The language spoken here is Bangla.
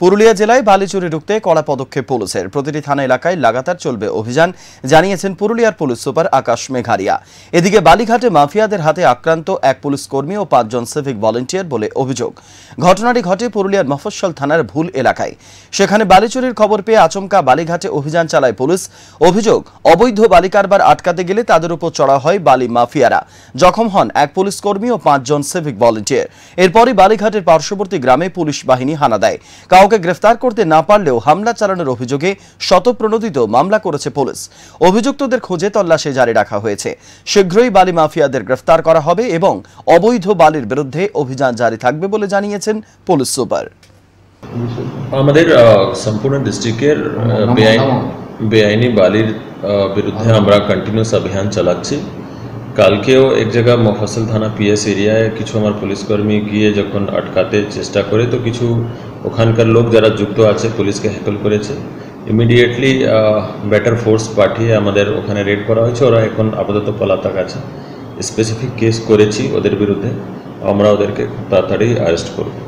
পুরুলিয়া জেলায় বালিচুরি ঢুকতে কড়া পদক্ষেপ পুলিশের প্রতিটি থানা এলাকায় লাগাতার চলবে অভিযান জানিয়েছেন পুরুলিয়ার পুলিশ সুপার আকাশ মেঘারিয়া এদিকে বালিঘাটে মাফিয়াদের হাতে আক্রান্ত এক পুলিশ কর্মী ও পাঁচজন সিভিক ভলেন্টিয়ার বলে অভিযোগ ঘটনাটি ঘটে পুরুলিয়ার মফস্বল থানার ভুল এলাকায় সেখানে বালিচুরির খবর পেয়ে আচমকা বালিঘাটে অভিযান চালায় পুলিশ অভিযোগ অবৈধ বালি কারবার আটকাতে গেলে তাদের উপর চড়া হয় বালি মাফিয়ারা জখম হন এক পুলিশ কর্মী ও পাঁচজন সিভিক ভলেন্টিয়ার এরপরই বালিঘাটের পার্শ্ববর্তী গ্রামে পুলিশ বাহিনী হানা দেয় কাউকে গ্রেফতার করতে না পারলেও হামলা চালানোর অভিযোগে শতপ্রণোদিত মামলা করেছে পুলিশ অভিযুক্তদের খোঁজে তল্লাশি জারি রাখা হয়েছে শীঘ্রই বালি মাফিয়াদের গ্রেফতার করা হবে এবং অবৈধ বালির বিরুদ্ধে অভিযান জারি থাকবে বলে জানিয়েছেন পুলিশ সুপার আমাদের সম্পূর্ণ ডিস্ট্রিক্টের বেআইনি বালির বিরুদ্ধে আমরা কন্টিনিউস অভিযান চালাচ্ছি কালকেও এক জায়গা মফাসল থানা পিএস এরিয়ায় কিছু আমার পুলিশকর্মী গিয়ে যখন আটকাতে চেষ্টা করে তো কিছু ওখানকার লোক যারা যুক্ত আছে পুলিশকে হ্যাকল করেছে ইমিডিয়েটলি বেটার ফোর্স পাঠিয়ে আমাদের ওখানে রেড করা হয়েছে ওরা এখন আপাতত পলাতক আছে স্পেসিফিক কেস করেছি ওদের বিরুদ্ধে আমরা ওদেরকে খুব তাড়াতাড়ি অ্যারেস্ট করবো